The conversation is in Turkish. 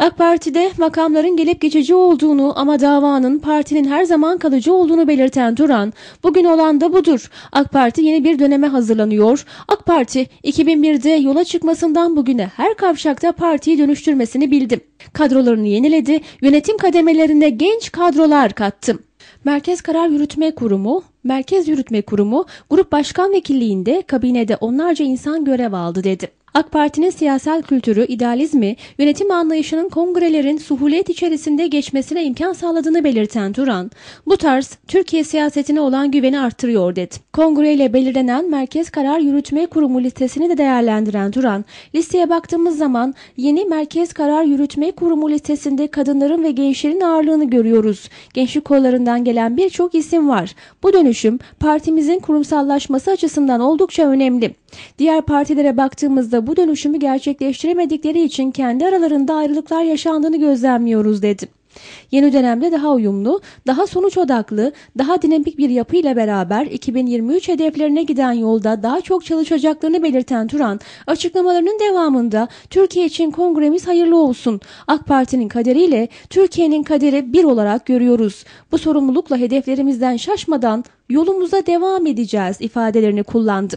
AK Parti'de makamların gelip geçici olduğunu ama davanın partinin her zaman kalıcı olduğunu belirten Duran, bugün olan da budur. AK Parti yeni bir döneme hazırlanıyor. AK Parti 2001'de yola çıkmasından bugüne her kavşakta partiyi dönüştürmesini bildim. Kadrolarını yeniledi, yönetim kademelerine genç kadrolar kattım. Merkez Karar Yürütme Kurumu, Merkez Yürütme Kurumu Grup Başkan Vekilliğinde kabinede onlarca insan görev aldı dedi. AK Parti'nin siyasal kültürü, idealizmi, yönetim anlayışının kongrelerin suhulet içerisinde geçmesine imkan sağladığını belirten Duran, bu tarz Türkiye siyasetine olan güveni arttırıyor dedi. Kongreyle belirlenen Merkez Karar Yürütme Kurumu listesini de değerlendiren Duran, listeye baktığımız zaman yeni Merkez Karar Yürütme Kurumu listesinde kadınların ve gençlerin ağırlığını görüyoruz. Gençlik kollarından gelen birçok isim var. Bu dönüşüm partimizin kurumsallaşması açısından oldukça önemli. Diğer partilere baktığımızda bu dönüşümü gerçekleştiremedikleri için kendi aralarında ayrılıklar yaşandığını gözlemliyoruz dedi. Yeni dönemde daha uyumlu, daha sonuç odaklı, daha dinamik bir yapıyla beraber 2023 hedeflerine giden yolda daha çok çalışacaklarını belirten Turan, açıklamalarının devamında Türkiye için kongremiz hayırlı olsun. AK Parti'nin kaderiyle Türkiye'nin kaderi bir olarak görüyoruz. Bu sorumlulukla hedeflerimizden şaşmadan yolumuza devam edeceğiz ifadelerini kullandı.